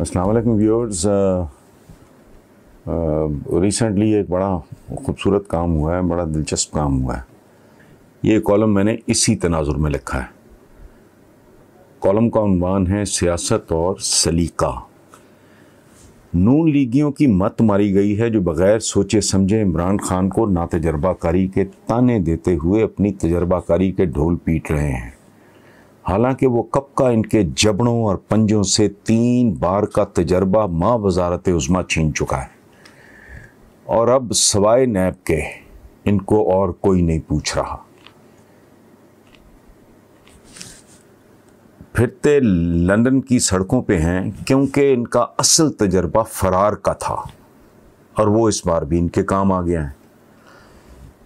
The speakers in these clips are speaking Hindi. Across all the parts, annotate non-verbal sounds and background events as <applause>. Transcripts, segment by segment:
अस्सलाम व्यूअर्स रिसेंटली एक बड़ा खूबसूरत काम हुआ है बड़ा दिलचस्प काम हुआ है ये कॉलम मैंने इसी तनाजुर में लिखा है कॉलम का उनवान है सियासत और सलीका नून लीगियों की मत मारी गई है जो बगैर सोचे समझे इमरान खान को ना तजर्बाकारी के ताने देते हुए अपनी तजर्बाकारी के ढोल पीट रहे हैं हालांकि वो कब का इनके जबड़ों और पंजों से तीन बार का तजर्बा माँ वजारत उज़मा छीन चुका है और अब सवाए नैब के इनको और कोई नहीं पूछ रहा फिरते लंदन की सड़कों पे हैं क्योंकि इनका असल तजर्बा फरार का था और वो इस बार भी इनके काम आ गया है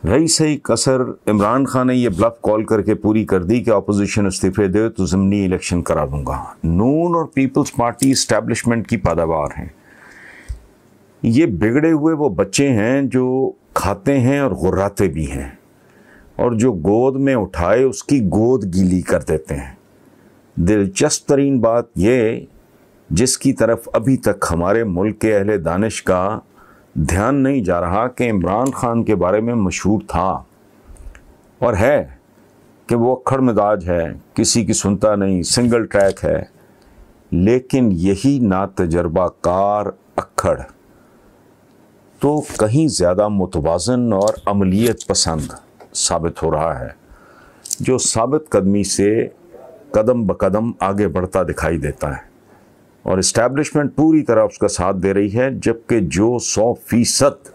रही सही कसर इमरान खान ने यह ब्लफ कॉल करके पूरी कर दी कि अपोजिशन इस्तीफे दे तो ज़मनी इलेक्शन करा दूंगा नून और पीपल्स पार्टी इस्टेबलिशमेंट की पैदावार हैं ये बिगड़े हुए वो बच्चे हैं जो खाते हैं और गुर्राते भी हैं और जो गोद में उठाए उसकी गोद गीली कर देते हैं दिलचस्प तरीन बात यह जिसकी तरफ अभी तक हमारे मुल्क के अहल दानिश का ध्यान नहीं जा रहा कि इमरान खान के बारे में मशहूर था और है कि वो अखड़ मिजाज है किसी की सुनता नहीं सिंगल ट्रैक है लेकिन यही ना तजर्बाकार अखड़ तो कहीं ज़्यादा मुतवाजन और अमलीत पसंद साबित हो रहा है जो साबित कदमी से कदम ब कदम आगे बढ़ता दिखाई देता है और इस्टेब्लिशमेंट पूरी तरह उसका साथ दे रही है जबकि जो सौ फीसद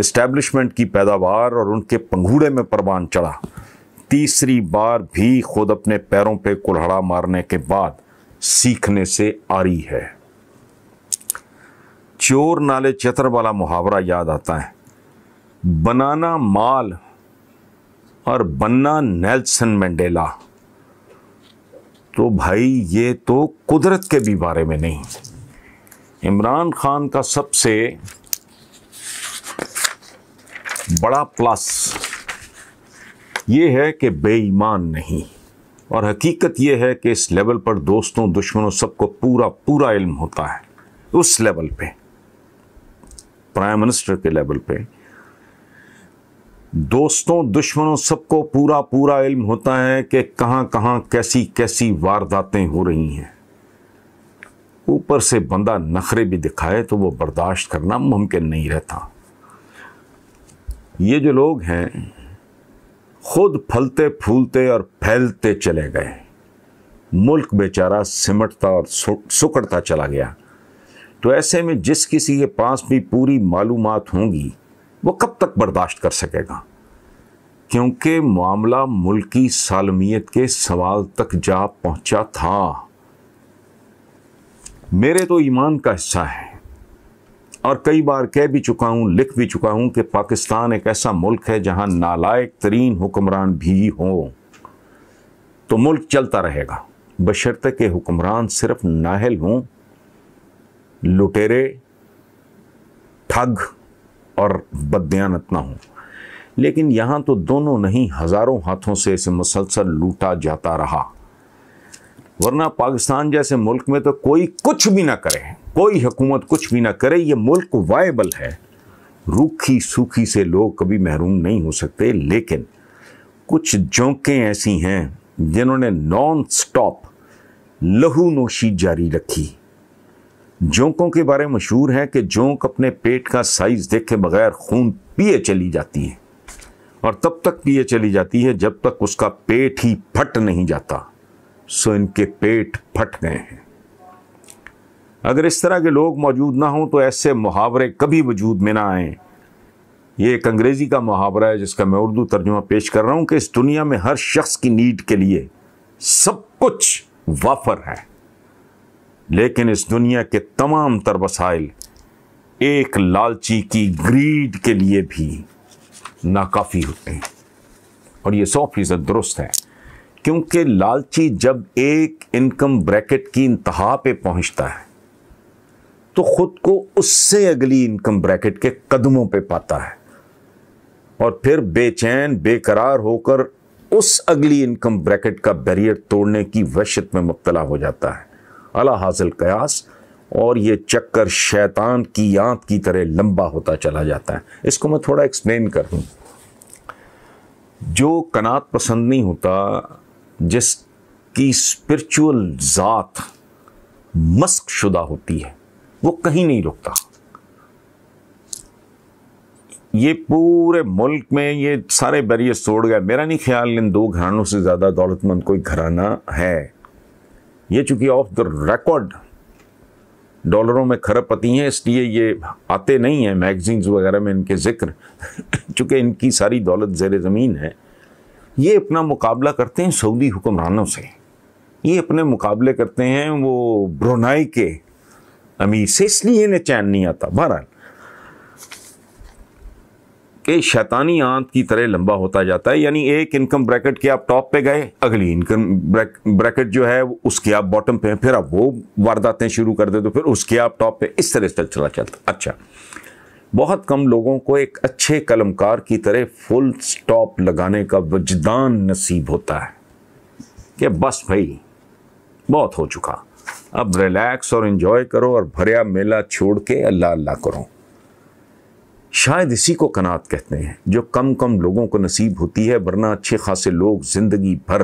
इस्टेब्लिशमेंट की पैदावार और उनके पंगूड़े में परवान चढ़ा तीसरी बार भी खुद अपने पैरों पे कुल्हाड़ा मारने के बाद सीखने से आ रही है चोर नाले चतर वाला मुहावरा याद आता है बनाना माल और बनना नेल्सन मंडेला तो भाई ये तो कुदरत के भी बारे में नहीं इमरान खान का सबसे बड़ा प्लस ये है कि बेईमान नहीं और हकीकत यह है कि इस लेवल पर दोस्तों दुश्मनों सबको पूरा पूरा इल्म होता है उस लेवल पे प्राइम मिनिस्टर के लेवल पे दोस्तों दुश्मनों सबको पूरा पूरा इल्म होता है कि कहां कहां कैसी कैसी वारदातें हो रही हैं ऊपर से बंदा नखरे भी दिखाए तो वो बर्दाश्त करना मुमकिन नहीं रहता ये जो लोग हैं खुद फलते फूलते और फैलते चले गए मुल्क बेचारा सिमटता और सुकड़ता चला गया तो ऐसे में जिस किसी के पास भी पूरी मालूमात होंगी वो कब तक बर्दाश्त कर सकेगा क्योंकि मामला मुल्की सालमियत के सवाल तक जा पहुंचा था मेरे तो ईमान का हिस्सा है और कई बार कह भी चुका हूं लिख भी चुका हूं कि पाकिस्तान एक ऐसा मुल्क है जहां नालायक तरीन हुक्मरान भी हो तो मुल्क चलता रहेगा बशर्त के हुक्मरान सिर्फ नाहल हों लुटेरे ठग और बदयानत ना हो लेकिन यहाँ तो दोनों नहीं हज़ारों हाथों से इसे मुसलसल लूटा जाता रहा वरना पाकिस्तान जैसे मुल्क में तो कोई कुछ भी ना करे कोई हुकूमत कुछ भी ना करे ये मुल्क वायबल है रूखी सूखी से लोग कभी महरूम नहीं हो सकते लेकिन कुछ जोंकें ऐसी हैं जिन्होंने नॉन स्टॉप लहू नोशी जारी रखी जोंकों के बारे में मशहूर है कि जोंक अपने पेट का साइज़ देखे बगैर खून पिए चली जाती है और तब तक पिए चली जाती है जब तक उसका पेट ही फट नहीं जाता सो इनके पेट फट गए हैं अगर इस तरह के लोग मौजूद ना हों तो ऐसे मुहावरे कभी वजूद में ना आएँ ये एक अंग्रेज़ी का मुहावरा है जिसका मैं उर्दू तर्जुमा पेश कर रहा हूँ कि इस दुनिया में हर शख्स की नीड के लिए सब कुछ वाफर है लेकिन इस दुनिया के तमाम तर वसाइल एक लालची की ग्रीड के लिए भी नाकाफ़ी होते हैं और ये सौ फीसद दुरुस्त है क्योंकि लालची जब एक इनकम ब्रैकेट की इंतहा पे पहुंचता है तो ख़ुद को उससे अगली इनकम ब्रैकेट के कदमों पे पाता है और फिर बेचैन बेकरार होकर उस अगली इनकम ब्रैकेट का बैरियर तोड़ने की वहशत में मुबतला हो जाता है अला हासिल कयास और ये चक्कर शैतान की याद की तरह लंबा होता चला जाता है इसको मैं थोड़ा एक्सप्लेन कर दूँ जो कनात पसंद नहीं होता जिसकी स्पिरिचुअल ज़ात मस्क शुदा होती है वो कहीं नहीं रुकता ये पूरे मुल्क में ये सारे बैरियर तोड़ गए मेरा नहीं ख्याल इन दो घरानों से ज़्यादा दौलतमंद कोई घराना है ये चूंकि ऑफ द रिकॉर्ड डॉलरों में खरबपति हैं इसलिए ये आते नहीं हैं मैगजीन्स वगैरह में इनके जिक्र <laughs> चूंकि इनकी सारी दौलत ज़ेर ज़मीन है ये अपना मुकाबला करते हैं सऊदी हुक्मरानों से ये अपने मुकाबले करते हैं वो ब्रोनाई के अमीर से इसलिए इन्हें चैन नहीं आता बहरहाल के शैतानी आंत की तरह लंबा होता जाता है यानी एक इनकम ब्रैकेट के आप टॉप पे गए अगली इनकम ब्रैकेट जो है उसके आप बॉटम पे हैं फिर आप वो वारदातें शुरू कर दे तो फिर उसके आप टॉप पे इस तरह से चला चलता अच्छा बहुत कम लोगों को एक अच्छे कलमकार की तरह फुल स्टॉप लगाने का वजदान नसीब होता है कि बस भाई बहुत हो चुका अब रिलैक्स और इन्जॉय करो और भरिया मेला छोड़ के अल्लाह अल्लाह करो शायद इसी को कनात कहते हैं जो कम कम लोगों को नसीब होती है वरना अच्छे खासे लोग जिंदगी भर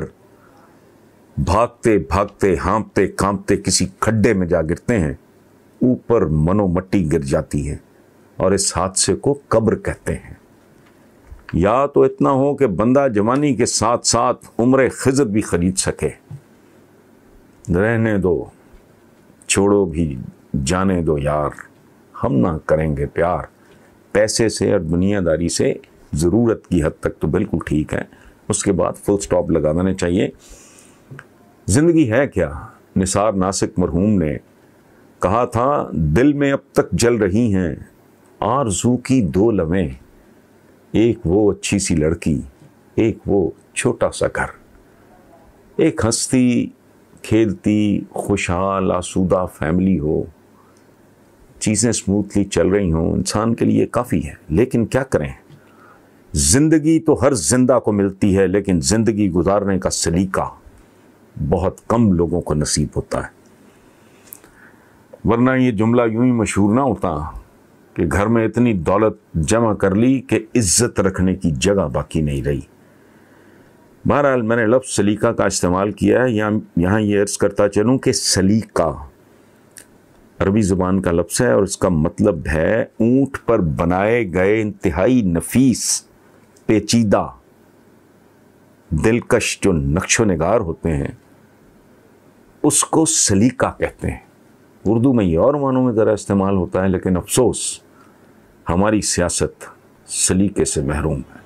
भागते भागते हाँपते कांपते किसी खड्डे में जा गिरते हैं ऊपर मनोमट्टी गिर जाती है और इस हादसे को कब्र कहते हैं या तो इतना हो कि बंदा जवानी के साथ साथ उम्र खिजत भी खरीद सके रहने दो छोड़ो भी जाने दो यार हम ना करेंगे प्यार पैसे से और दुनियादारी से ज़रूरत की हद तक तो बिल्कुल ठीक है उसके बाद फुल स्टॉप लगा देना चाहिए ज़िंदगी है क्या निसार नासिक मरहूम ने कहा था दिल में अब तक जल रही हैं आरजू की दो लमें एक वो अच्छी सी लड़की एक वो छोटा सा घर एक हंसती खेलती खुशहाल आसूदा फैमिली हो चीज़ें स्मूथली चल रही हों इंसान के लिए काफ़ी है लेकिन क्या करें ज़िंदगी तो हर जिंदा को मिलती है लेकिन ज़िंदगी गुजारने का सलीका बहुत कम लोगों को नसीब होता है वरना ये जुमला यूं ही मशहूर ना होता कि घर में इतनी दौलत जमा कर ली कि इज्जत रखने की जगह बाकी नहीं रही बहरहाल मैंने लफ्ज़ सलीका का इस्तेमाल किया है यहाँ यहाँ ये अर्ज़ करता चलूँ कि सलीका अरबी ज़बान का लफ्स है और इसका मतलब है ऊँट पर बनाए गए इंतहाई नफीस पेचीदा दिलकश जो नक्शो नगार होते हैं उसको सलीका कहते हैं उर्दू में ये और मानों में ज़रा इस्तेमाल होता है लेकिन अफसोस हमारी सियासत सलीके से महरूम है